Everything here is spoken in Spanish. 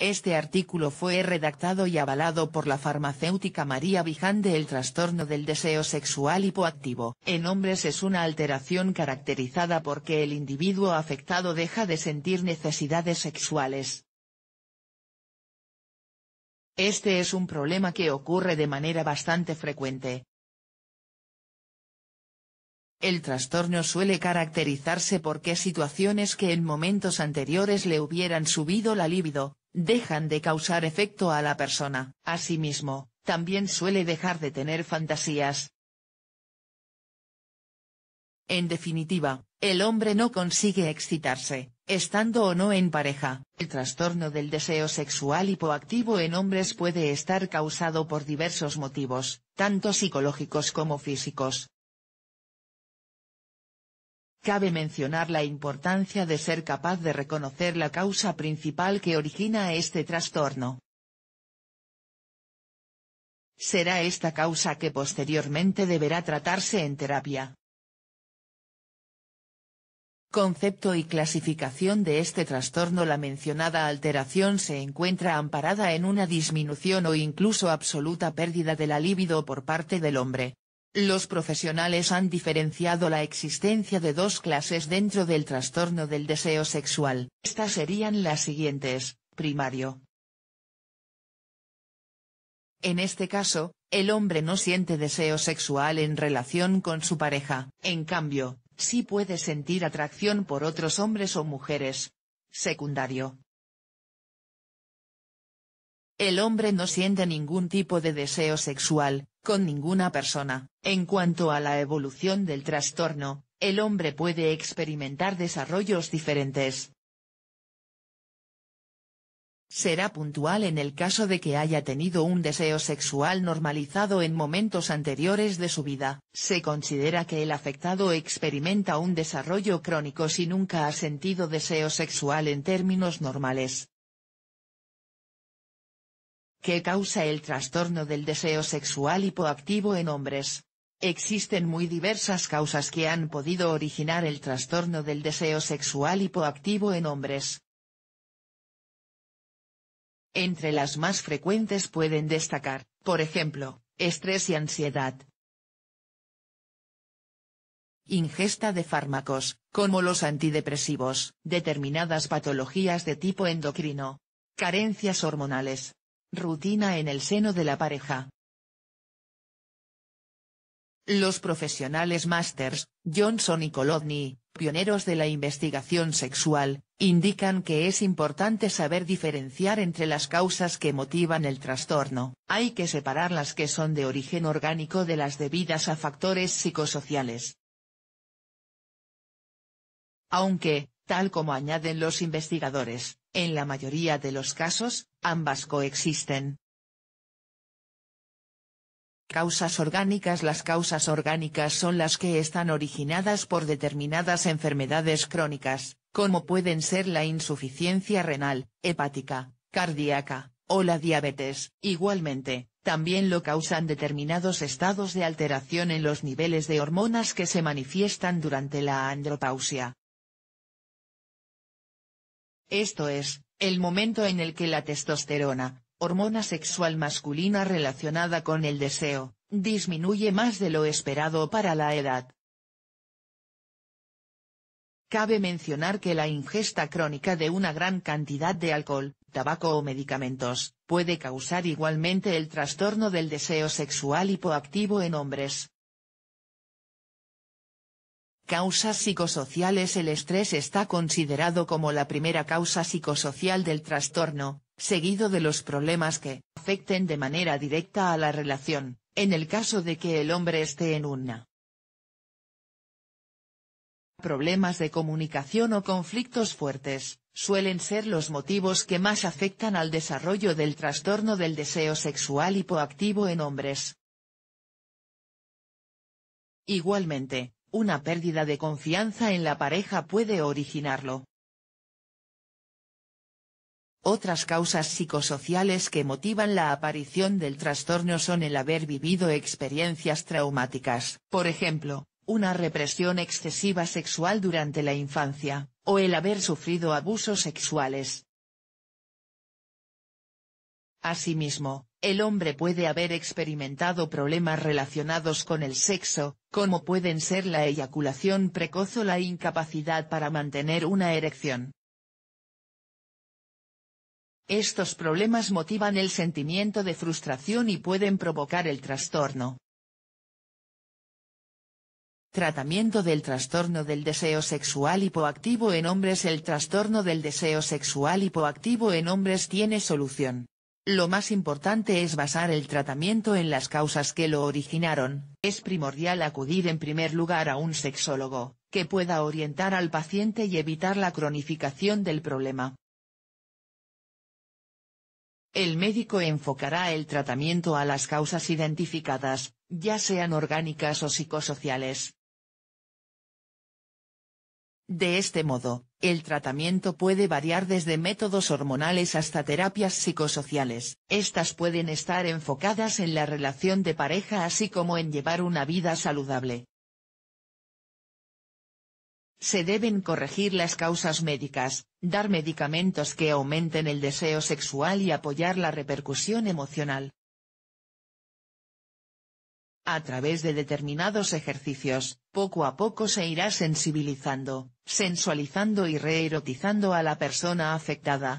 Este artículo fue redactado y avalado por la farmacéutica María de El trastorno del deseo sexual hipoactivo. En hombres es una alteración caracterizada porque el individuo afectado deja de sentir necesidades sexuales. Este es un problema que ocurre de manera bastante frecuente. El trastorno suele caracterizarse porque situaciones que en momentos anteriores le hubieran subido la libido, dejan de causar efecto a la persona. Asimismo, también suele dejar de tener fantasías. En definitiva, el hombre no consigue excitarse, estando o no en pareja. El trastorno del deseo sexual hipoactivo en hombres puede estar causado por diversos motivos, tanto psicológicos como físicos, Cabe mencionar la importancia de ser capaz de reconocer la causa principal que origina este trastorno. Será esta causa que posteriormente deberá tratarse en terapia. Concepto y clasificación de este trastorno La mencionada alteración se encuentra amparada en una disminución o incluso absoluta pérdida de la libido por parte del hombre, los profesionales han diferenciado la existencia de dos clases dentro del trastorno del deseo sexual. Estas serían las siguientes, primario. En este caso, el hombre no siente deseo sexual en relación con su pareja, en cambio, sí puede sentir atracción por otros hombres o mujeres. Secundario. El hombre no siente ningún tipo de deseo sexual, con ninguna persona. En cuanto a la evolución del trastorno, el hombre puede experimentar desarrollos diferentes. Será puntual en el caso de que haya tenido un deseo sexual normalizado en momentos anteriores de su vida. Se considera que el afectado experimenta un desarrollo crónico si nunca ha sentido deseo sexual en términos normales. ¿Qué causa el trastorno del deseo sexual hipoactivo en hombres. Existen muy diversas causas que han podido originar el trastorno del deseo sexual hipoactivo en hombres. Entre las más frecuentes pueden destacar, por ejemplo, estrés y ansiedad. Ingesta de fármacos, como los antidepresivos, determinadas patologías de tipo endocrino, carencias hormonales, Rutina en el seno de la pareja. Los profesionales masters, Johnson y Kolodny, pioneros de la investigación sexual, indican que es importante saber diferenciar entre las causas que motivan el trastorno. Hay que separar las que son de origen orgánico de las debidas a factores psicosociales. Aunque, tal como añaden los investigadores, en la mayoría de los casos, Ambas coexisten. Causas orgánicas Las causas orgánicas son las que están originadas por determinadas enfermedades crónicas, como pueden ser la insuficiencia renal, hepática, cardíaca, o la diabetes. Igualmente, también lo causan determinados estados de alteración en los niveles de hormonas que se manifiestan durante la andropausia. Esto es, el momento en el que la testosterona, hormona sexual masculina relacionada con el deseo, disminuye más de lo esperado para la edad. Cabe mencionar que la ingesta crónica de una gran cantidad de alcohol, tabaco o medicamentos, puede causar igualmente el trastorno del deseo sexual hipoactivo en hombres, Causas psicosociales El estrés está considerado como la primera causa psicosocial del trastorno, seguido de los problemas que afecten de manera directa a la relación, en el caso de que el hombre esté en una. Problemas de comunicación o conflictos fuertes, suelen ser los motivos que más afectan al desarrollo del trastorno del deseo sexual hipoactivo en hombres. Igualmente, una pérdida de confianza en la pareja puede originarlo. Otras causas psicosociales que motivan la aparición del trastorno son el haber vivido experiencias traumáticas, por ejemplo, una represión excesiva sexual durante la infancia, o el haber sufrido abusos sexuales. Asimismo, el hombre puede haber experimentado problemas relacionados con el sexo, como pueden ser la eyaculación precoz o la incapacidad para mantener una erección. Estos problemas motivan el sentimiento de frustración y pueden provocar el trastorno. Tratamiento del trastorno del deseo sexual hipoactivo en hombres El trastorno del deseo sexual hipoactivo en hombres tiene solución. Lo más importante es basar el tratamiento en las causas que lo originaron. Es primordial acudir en primer lugar a un sexólogo, que pueda orientar al paciente y evitar la cronificación del problema. El médico enfocará el tratamiento a las causas identificadas, ya sean orgánicas o psicosociales, de este modo, el tratamiento puede variar desde métodos hormonales hasta terapias psicosociales. Estas pueden estar enfocadas en la relación de pareja así como en llevar una vida saludable. Se deben corregir las causas médicas, dar medicamentos que aumenten el deseo sexual y apoyar la repercusión emocional a través de determinados ejercicios, poco a poco se irá sensibilizando, sensualizando y reerotizando a la persona afectada,